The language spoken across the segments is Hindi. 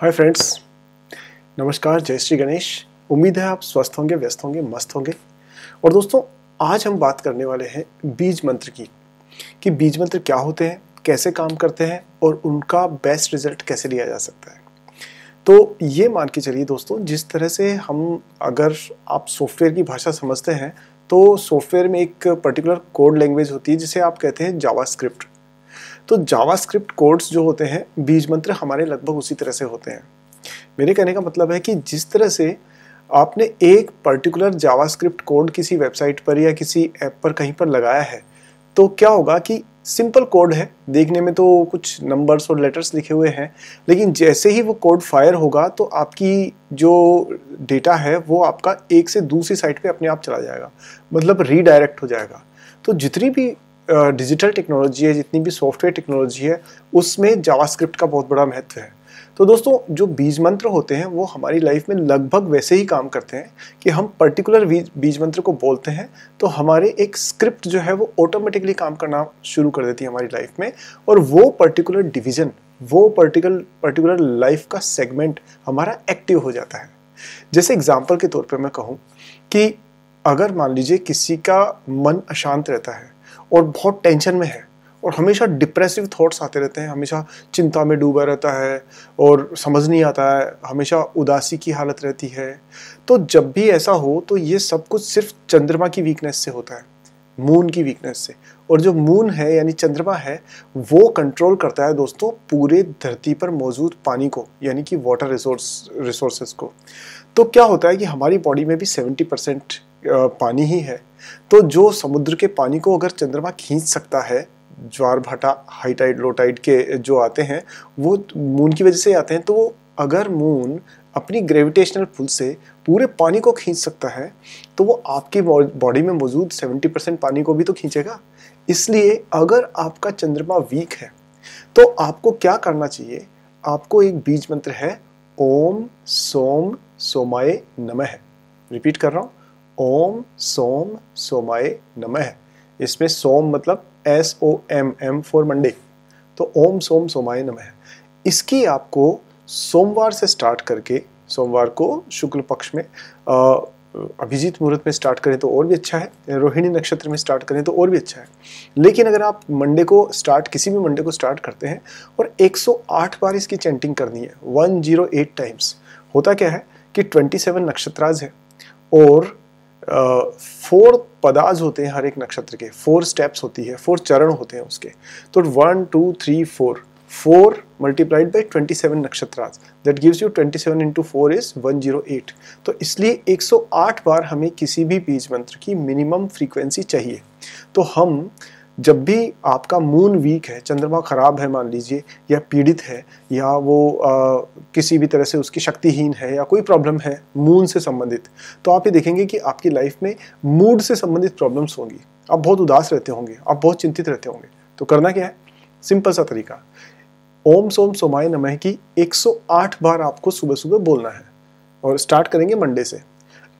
हाय फ्रेंड्स नमस्कार जय श्री गणेश उम्मीद है आप स्वस्थ होंगे व्यस्त होंगे मस्त होंगे और दोस्तों आज हम बात करने वाले हैं बीज मंत्र की कि बीज मंत्र क्या होते हैं कैसे काम करते हैं और उनका बेस्ट रिजल्ट कैसे लिया जा सकता है तो ये मान के चलिए दोस्तों जिस तरह से हम अगर आप सॉफ्टवेयर की भाषा समझते हैं तो सॉफ्टवेयर में एक पर्टिकुलर कोड लैंग्वेज होती है जिसे आप कहते हैं स्क्रिप्ट तो जावास्क्रिप्ट कोड्स जो होते हैं बीज मंत्र हमारे लगभग उसी तरह से होते हैं मेरे कहने का मतलब है कि जिस तरह से आपने एक पर्टिकुलर जावास्क्रिप्ट कोड किसी वेबसाइट पर या किसी ऐप पर कहीं पर लगाया है तो क्या होगा कि सिंपल कोड है देखने में तो कुछ नंबर्स और लेटर्स लिखे हुए हैं लेकिन जैसे ही वो कोड फायर होगा तो आपकी जो डेटा है वो आपका एक से दूसरी साइट पे अपने आप चला जाएगा मतलब रीडायरेक्ट हो जाएगा तो जितनी भी डिजिटल टेक्नोलॉजी है जितनी भी सॉफ्टवेयर टेक्नोलॉजी है उसमें जावास्क्रिप्ट का बहुत बड़ा महत्व है तो दोस्तों जो बीज मंत्र होते हैं वो हमारी लाइफ में लगभग वैसे ही काम करते हैं कि हम पर्टिकुलर बीज मंत्र को बोलते हैं तो हमारे एक स्क्रिप्ट जो है वो ऑटोमेटिकली काम करना शुरू कर देती है हमारी लाइफ में और वो पर्टिकुलर डिवीज़न वो पर्टिकुलर पर्टिकुलर लाइफ का सेगमेंट हमारा एक्टिव हो जाता है जैसे एग्जाम्पल के तौर पर मैं कहूँ कि अगर मान लीजिए किसी का मन अशांत रहता है और बहुत टेंशन में है और हमेशा डिप्रेसिव थॉट्स आते रहते हैं हमेशा चिंता में डूबा रहता है और समझ नहीं आता है हमेशा उदासी की हालत रहती है तो जब भी ऐसा हो तो ये सब कुछ सिर्फ चंद्रमा की वीकनेस से होता है मून की वीकनेस से और जो मून है यानी चंद्रमा है वो कंट्रोल करता है दोस्तों पूरे धरती पर मौजूद पानी को यानी कि वाटर रिसोर्स रिसोर्स को तो क्या होता है कि हमारी बॉडी में भी सेवेंटी परसेंट पानी ही है तो जो समुद्र के पानी को अगर चंद्रमा खींच सकता है ज्वार भाटा हाई टाइड लो टाइड के जो आते हैं वो मून की वजह से आते हैं तो वो अगर मून अपनी ग्रेविटेशनल पुल से पूरे पानी को खींच सकता है तो वो आपकी बॉडी में मौजूद 70 परसेंट पानी को भी तो खींचेगा इसलिए अगर आपका चंद्रमा वीक है तो आपको क्या करना चाहिए आपको एक बीज मंत्र है ओम सोम सोमाय नमः रिपीट कर रहा हूँ ओम सोम सोमाय नमः इसमें सोम मतलब S O M M for Monday तो ओम सोम सोमाय नमः इसकी आपको सोमवार से स्टार्ट करके सोमवार को शुक्ल पक्ष में अभिजीत मुहूर्त में स्टार्ट करें तो और भी अच्छा है रोहिणी नक्षत्र में स्टार्ट करें तो और भी अच्छा है लेकिन अगर आप मंडे को स्टार्ट किसी भी मंडे को स्टार्ट करते हैं और 108 बार इसकी चैंटिंग करनी है 108 टाइम्स होता क्या है कि 27 नक्षत्राज है और फोर पदाज होते हैं हर एक नक्षत्र के फोर स्टेप्स होती है फोर चरण होते हैं उसके तो one two three four four multiplied by twenty seven नक्षत्राज that gives you twenty seven into four is one zero eight तो इसलिए एक सौ आठ बार हमें किसी भी बीज मंत्र की मिनिमम फ्रीक्वेंसी चाहिए तो हम जब भी आपका मून वीक है चंद्रमा खराब है मान लीजिए या पीड़ित है या वो आ, किसी भी तरह से उसकी शक्तिहीन है या कोई प्रॉब्लम है मून से संबंधित तो आप ये देखेंगे कि आपकी लाइफ में मूड से संबंधित प्रॉब्लम्स होंगी आप बहुत उदास रहते होंगे आप बहुत चिंतित रहते होंगे तो करना क्या है सिंपल सा तरीका ओम सोम सोमाय नमह की 108 बार आपको सुबह सुबह बोलना है और स्टार्ट करेंगे मंडे से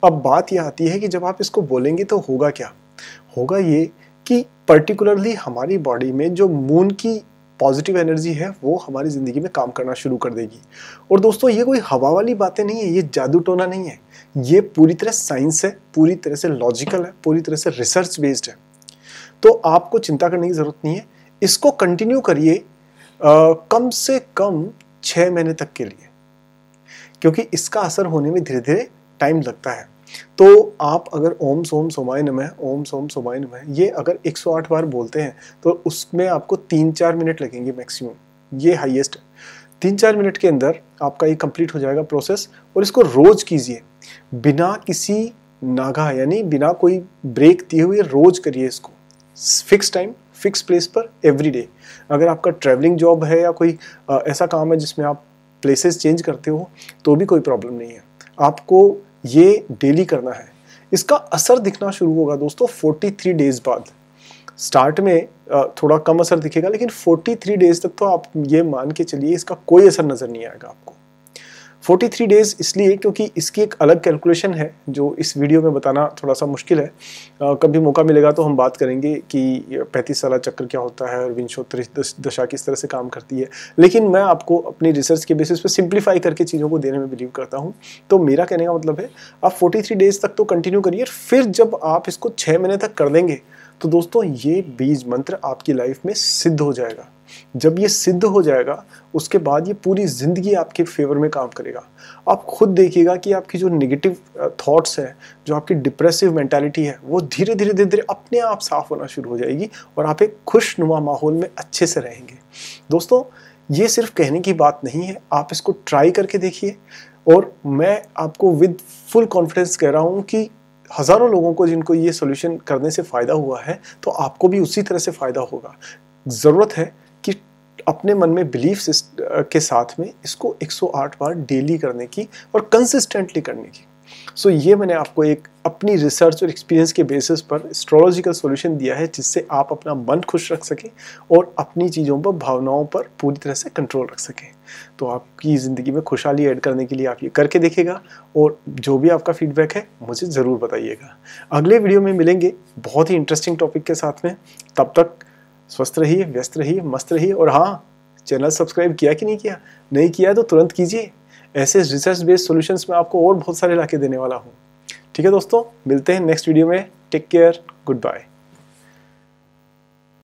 अब बात यह आती है कि जब आप इसको बोलेंगे तो होगा क्या होगा ये कि पर्टिकुलरली हमारी बॉडी में जो मून की पॉजिटिव एनर्जी है वो हमारी ज़िंदगी में काम करना शुरू कर देगी और दोस्तों ये कोई हवा वाली बातें नहीं है ये जादू टोना नहीं है ये पूरी तरह साइंस है पूरी तरह से लॉजिकल है पूरी तरह से रिसर्च बेस्ड है तो आपको चिंता करने की ज़रूरत नहीं है इसको कंटिन्यू करिए कम से कम छः महीने तक के लिए क्योंकि इसका असर होने में धीरे धीरे टाइम लगता है तो आप अगर ओम सोम सोमाय नमः ओम सोम सोमाय नमः ये अगर 108 बार बोलते हैं तो उसमें आपको तीन चार मिनट लगेंगे मैक्सिमम ये हाईएस्ट है तीन चार मिनट के अंदर आपका ये कंप्लीट हो जाएगा प्रोसेस और इसको रोज़ कीजिए बिना किसी नागा यानी बिना कोई ब्रेक दिए हुए रोज़ करिए इसको फिक्स टाइम फिक्स प्लेस पर एवरी डे अगर आपका ट्रैवलिंग जॉब है या कोई ऐसा काम है जिसमें आप प्लेसेस चेंज करते हो तो भी कोई प्रॉब्लम नहीं है आपको ये डेली करना है इसका असर दिखना शुरू होगा दोस्तों 43 डेज बाद स्टार्ट में थोड़ा कम असर दिखेगा लेकिन 43 डेज तक तो आप ये मान के चलिए इसका कोई असर नज़र नहीं आएगा आपको 43 डेज़ इसलिए क्योंकि इसकी एक अलग कैलकुलेशन है जो इस वीडियो में बताना थोड़ा सा मुश्किल है आ, कभी मौका मिलेगा तो हम बात करेंगे कि पैंतीस साल चक्र क्या होता है और विंशोत्तरी दशा किस तरह से काम करती है लेकिन मैं आपको अपनी रिसर्च के बेसिस पर सिंप्लीफाई करके चीज़ों को देने में बिलीव करता हूँ तो मेरा कहने का मतलब है आप फोर्टी डेज़ तक तो कंटिन्यू करिए फिर जब आप इसको छः महीने तक कर देंगे तो दोस्तों ये बीज मंत्र आपकी लाइफ में सिद्ध हो जाएगा जब ये सिद्ध हो जाएगा उसके बाद ये पूरी ज़िंदगी आपके फेवर में काम करेगा आप खुद देखिएगा कि आपकी जो नेगेटिव थॉट्स हैं जो आपकी डिप्रेसिव मेंटालिटी है वो धीरे धीरे धीरे धीरे अपने आप साफ होना शुरू हो जाएगी और आप एक खुशनुमा माहौल में अच्छे से रहेंगे दोस्तों ये सिर्फ कहने की बात नहीं है आप इसको ट्राई करके देखिए और मैं आपको विद फुल कॉन्फिडेंस कह रहा हूँ कि हज़ारों लोगों को जिनको ये सोल्यूशन करने से फ़ायदा हुआ है तो आपको भी उसी तरह से फ़ायदा होगा ज़रूरत है अपने मन में बिलीफ के साथ में इसको 108 बार डेली करने की और कंसिस्टेंटली करने की सो so, ये मैंने आपको एक अपनी रिसर्च और एक्सपीरियंस के बेसिस पर एस्ट्रोलॉजिकल सॉल्यूशन दिया है जिससे आप अपना मन खुश रख सकें और अपनी चीज़ों पर भावनाओं पर पूरी तरह से कंट्रोल रख सकें तो आपकी ज़िंदगी में खुशहाली ऐड करने के लिए आप ये करके देखेगा और जो भी आपका फीडबैक है मुझे ज़रूर बताइएगा अगले वीडियो में मिलेंगे बहुत ही इंटरेस्टिंग टॉपिक के साथ में तब तक स्वस्थ रहिए व्यस्त रहिए मस्त रहिए और हाँ चैनल सब्सक्राइब किया कि नहीं किया नहीं किया तो तुरंत कीजिए ऐसे रिसर्च बेस्ड सोल्यूशन में आपको और बहुत सारे ला देने वाला हूँ ठीक है दोस्तों मिलते हैं नेक्स्ट वीडियो में टेक केयर गुड बाय